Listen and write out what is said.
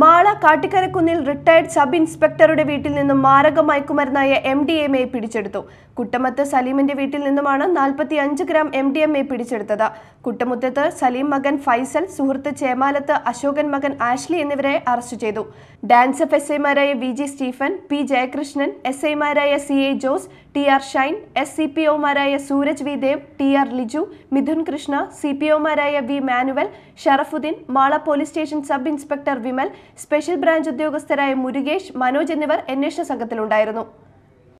മാള കാട്ടിക്കരക്കുന്നിൽ retired sub ഇൻസ്പെക്ടറുടെ വീട്ടിൽ നിന്നും മാരക മയക്കുമരുന്നായ എം ഡി എം എ പിടിച്ചെടുത്തു കുട്ടമത്ത് സലീമിന്റെ വീട്ടിൽ നിന്നുമാണ് നാൽപ്പത്തി അഞ്ച് gram M D M A പിടിച്ചെടുത്തത് കുട്ടമുറ്റത്ത് സലീം മകൻ ഫൈസൽ സുഹൃത്ത് ചേമാലത്ത് അശോകൻ മകൻ ആഷ്ലി എന്നിവരെ അറസ്റ്റ് ചെയ്തു എഫ് എസ് ഐമാരായ V G Stephen P Jayakrishnan S ഐമാരായ C A Jose T R Shine S C P ഒമാരായ Sooraj V Dev T R Liju Mithun Krishna C P ഒമാരായ V Manuel Sharafuddeen Mala police station sub inspector Vimal special branch ഉദ്യോഗസ്ഥരായ മുരുകേഷ് മനോജ് എന്നിവർ അന്വേഷണ സംഘത്തിലുണ്ടായിരുന്നു